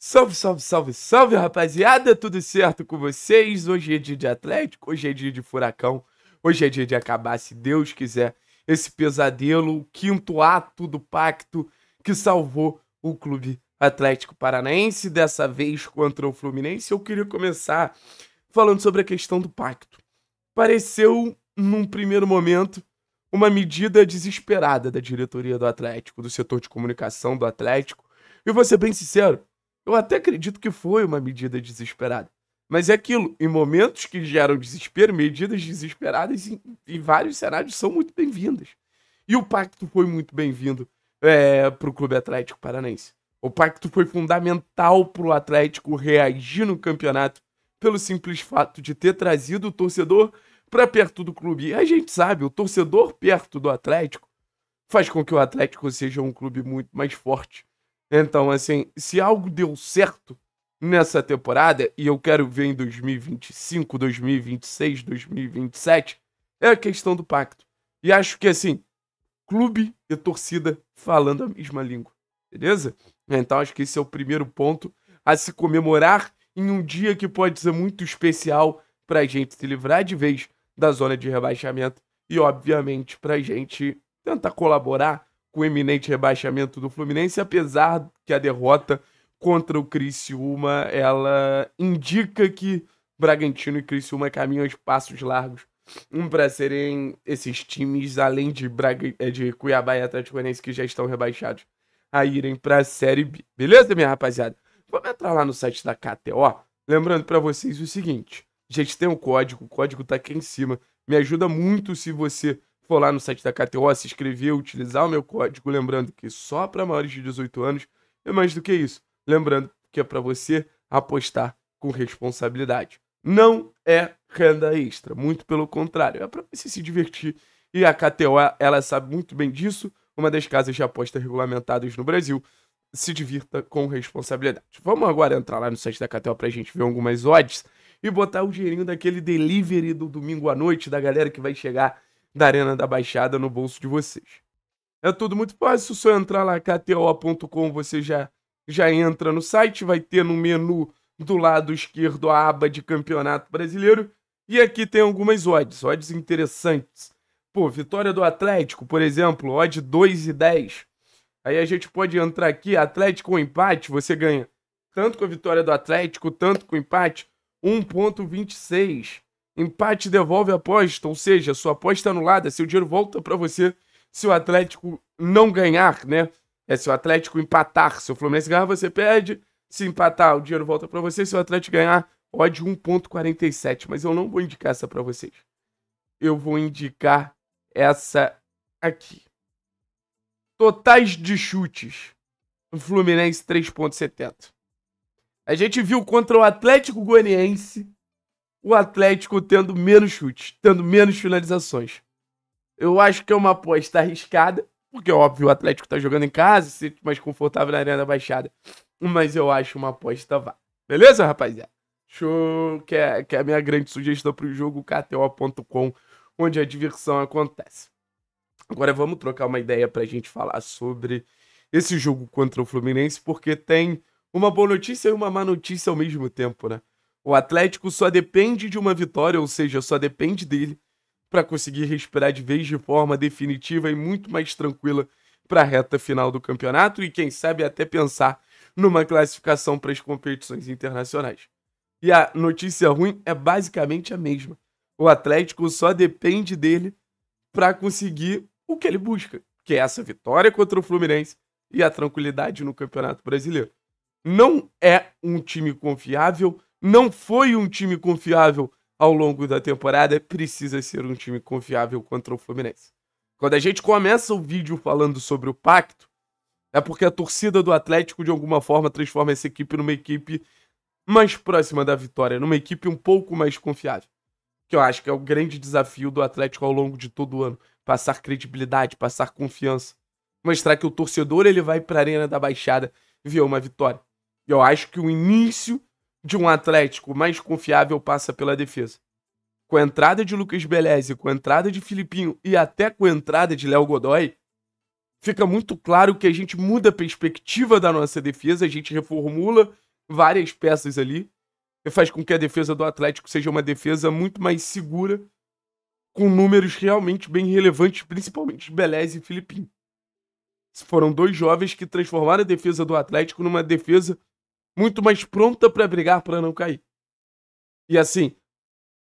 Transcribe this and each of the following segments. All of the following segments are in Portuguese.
Salve, salve, salve, salve, rapaziada! Tudo certo com vocês? Hoje é dia de Atlético, hoje é dia de Furacão, hoje é dia de acabar, se Deus quiser, esse pesadelo, o quinto ato do pacto que salvou o Clube Atlético Paranaense, dessa vez contra o Fluminense. Eu queria começar falando sobre a questão do pacto. Pareceu, num primeiro momento, uma medida desesperada da diretoria do Atlético, do setor de comunicação do Atlético. E vou ser bem sincero, eu até acredito que foi uma medida desesperada. Mas é aquilo, em momentos que geram desespero, medidas desesperadas em, em vários cenários são muito bem-vindas. E o pacto foi muito bem-vindo é, para o Clube Atlético Paranense. O pacto foi fundamental para o Atlético reagir no campeonato pelo simples fato de ter trazido o torcedor para perto do clube. E a gente sabe, o torcedor perto do Atlético faz com que o Atlético seja um clube muito mais forte, então, assim, se algo deu certo nessa temporada, e eu quero ver em 2025, 2026, 2027, é a questão do pacto. E acho que, assim, clube e torcida falando a mesma língua, beleza? Então, acho que esse é o primeiro ponto a se comemorar em um dia que pode ser muito especial para a gente se livrar de vez da zona de rebaixamento e, obviamente, para a gente tentar colaborar o eminente rebaixamento do Fluminense, apesar que a derrota contra o Criciúma, ela indica que Bragantino e Criciúma é caminham os passos largos um para serem esses times, além de, Braga, é, de Cuiabá e Atlético Goianiense que já estão rebaixados, a irem para a Série B. Beleza, minha rapaziada? Vamos entrar lá no site da KTO. Lembrando para vocês o seguinte, gente, tem um código, o código tá aqui em cima. Me ajuda muito se você for lá no site da KTO, se inscrever, utilizar o meu código, lembrando que só para maiores de 18 anos, É mais do que isso, lembrando que é para você apostar com responsabilidade. Não é renda extra, muito pelo contrário, é para você se divertir e a KTO, ela sabe muito bem disso, uma das casas de apostas regulamentadas no Brasil. Se divirta com responsabilidade. Vamos agora entrar lá no site da KTO a gente ver algumas odds e botar o dinheirinho daquele delivery do domingo à noite da galera que vai chegar da Arena da Baixada no bolso de vocês. É tudo muito fácil, só entrar lá kto.com, você já já entra no site, vai ter no menu do lado esquerdo a aba de Campeonato Brasileiro e aqui tem algumas odds, odds interessantes. Pô, vitória do Atlético, por exemplo, odd 2 e 10. Aí a gente pode entrar aqui, Atlético ou empate, você ganha tanto com a vitória do Atlético, tanto com o empate, 1.26. Empate devolve a aposta, ou seja, sua aposta é anulada, seu dinheiro volta para você se o Atlético não ganhar, né? É se o Atlético empatar, se o Fluminense ganhar, você perde. Se empatar, o dinheiro volta para você. Se o Atlético ganhar, pode 1.47, mas eu não vou indicar essa para vocês. Eu vou indicar essa aqui. Totais de chutes. Fluminense 3.70. A gente viu contra o Atlético Goianiense o Atlético tendo menos chutes, tendo menos finalizações. Eu acho que é uma aposta arriscada, porque óbvio o Atlético está jogando em casa, se mais confortável na Arena Baixada. Mas eu acho uma aposta vá. Beleza, rapaziada? Show, que é, que é a minha grande sugestão pro jogo, KTO.com, onde a diversão acontece. Agora vamos trocar uma ideia para a gente falar sobre esse jogo contra o Fluminense, porque tem uma boa notícia e uma má notícia ao mesmo tempo, né? O Atlético só depende de uma vitória, ou seja, só depende dele, para conseguir respirar de vez de forma definitiva e muito mais tranquila para a reta final do campeonato e, quem sabe, até pensar numa classificação para as competições internacionais. E a notícia ruim é basicamente a mesma. O Atlético só depende dele para conseguir o que ele busca, que é essa vitória contra o Fluminense e a tranquilidade no Campeonato Brasileiro. Não é um time confiável não foi um time confiável ao longo da temporada, precisa ser um time confiável contra o Fluminense. Quando a gente começa o vídeo falando sobre o pacto, é porque a torcida do Atlético, de alguma forma, transforma essa equipe numa equipe mais próxima da vitória, numa equipe um pouco mais confiável. Que eu acho que é o grande desafio do Atlético ao longo de todo o ano. Passar credibilidade, passar confiança. Mostrar que o torcedor ele vai para a Arena da Baixada ver uma vitória. E Eu acho que o início de um Atlético mais confiável passa pela defesa. Com a entrada de Lucas Beleze, com a entrada de Filipinho e até com a entrada de Léo Godoy, fica muito claro que a gente muda a perspectiva da nossa defesa, a gente reformula várias peças ali e faz com que a defesa do Atlético seja uma defesa muito mais segura, com números realmente bem relevantes, principalmente Beleze e Filipinho. Foram dois jovens que transformaram a defesa do Atlético numa defesa muito mais pronta para brigar para não cair. E assim,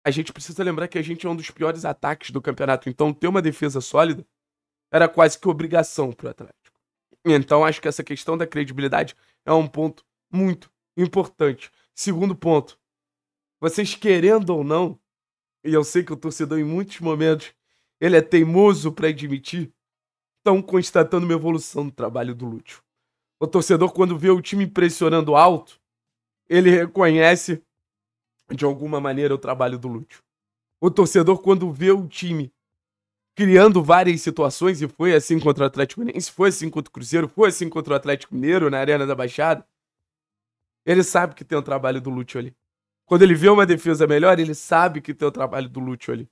a gente precisa lembrar que a gente é um dos piores ataques do campeonato, então ter uma defesa sólida era quase que obrigação pro Atlético. Então acho que essa questão da credibilidade é um ponto muito importante. Segundo ponto, vocês querendo ou não, e eu sei que o torcedor em muitos momentos ele é teimoso para admitir, estão constatando uma evolução no trabalho do Lúcio. O torcedor, quando vê o time pressionando alto, ele reconhece, de alguma maneira, o trabalho do Lúcio. O torcedor, quando vê o time criando várias situações, e foi assim contra o Atlético Mineiro, foi assim contra o Cruzeiro, foi assim contra o Atlético Mineiro na Arena da Baixada, ele sabe que tem o trabalho do Lúcio ali. Quando ele vê uma defesa melhor, ele sabe que tem o trabalho do Lúcio ali.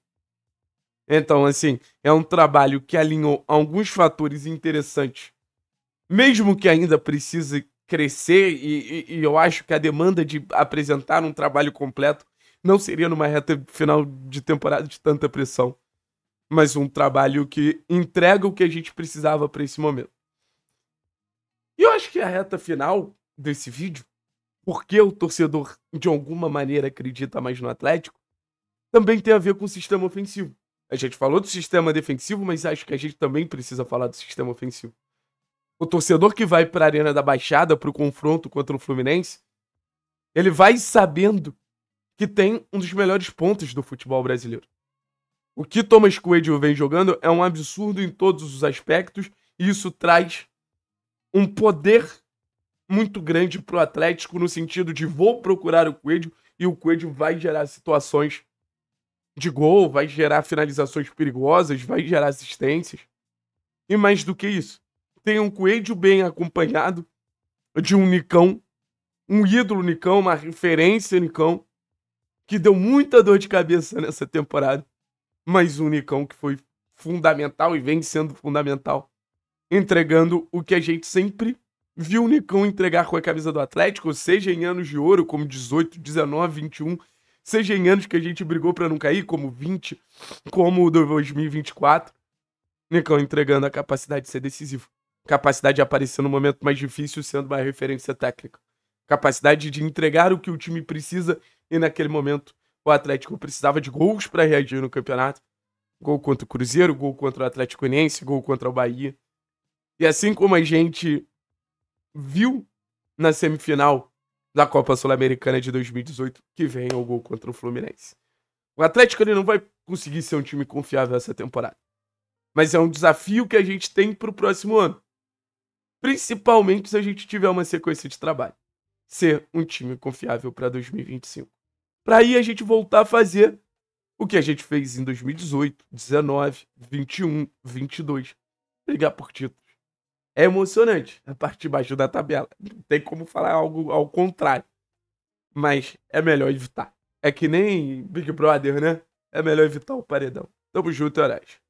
Então, assim, é um trabalho que alinhou alguns fatores interessantes mesmo que ainda precise crescer, e, e, e, eu acho que a demanda de apresentar um trabalho completo não seria numa reta final de temporada de tanta pressão, mas um trabalho que entrega o que a gente precisava para esse momento. E eu acho que a reta final desse vídeo, porque o torcedor de alguma maneira acredita mais no Atlético, também tem a ver com o sistema ofensivo. A gente falou do sistema defensivo, mas acho que a gente também precisa falar do sistema ofensivo o torcedor que vai para a Arena da Baixada para o confronto contra o Fluminense, ele vai sabendo que tem um dos melhores pontos do futebol brasileiro. O que Thomas Coelho vem jogando é um absurdo em todos os aspectos e isso traz um poder muito grande para o Atlético no sentido de vou procurar o Coelho e o Coelho vai gerar situações de gol, vai gerar finalizações perigosas, vai gerar assistências. E mais do que isso, tem um Coelho bem acompanhado de um Nicão, um ídolo Nicão, uma referência Nicão, que deu muita dor de cabeça nessa temporada, mas um Nicão que foi fundamental e vem sendo fundamental, entregando o que a gente sempre viu o Nicão entregar com a camisa do Atlético, seja em anos de ouro, como 18, 19, 21, seja em anos que a gente brigou para não cair, como 20, como 2024. Nicão entregando a capacidade de ser decisivo. Capacidade de aparecer no momento mais difícil, sendo uma referência técnica. Capacidade de entregar o que o time precisa e naquele momento o Atlético precisava de gols para reagir no campeonato. Gol contra o Cruzeiro, gol contra o Atlético Uniense, gol contra o Bahia. E assim como a gente viu na semifinal da Copa Sul-Americana de 2018, que vem o gol contra o Fluminense. O Atlético ele não vai conseguir ser um time confiável essa temporada. Mas é um desafio que a gente tem para o próximo ano. Principalmente se a gente tiver uma sequência de trabalho. Ser um time confiável para 2025. Para aí a gente voltar a fazer o que a gente fez em 2018, 19, 21, 22. Brigar por títulos. É emocionante a parte de baixo da tabela. Não tem como falar algo ao contrário. Mas é melhor evitar. É que nem Big Brother, né? É melhor evitar o paredão. Tamo junto, Horácio.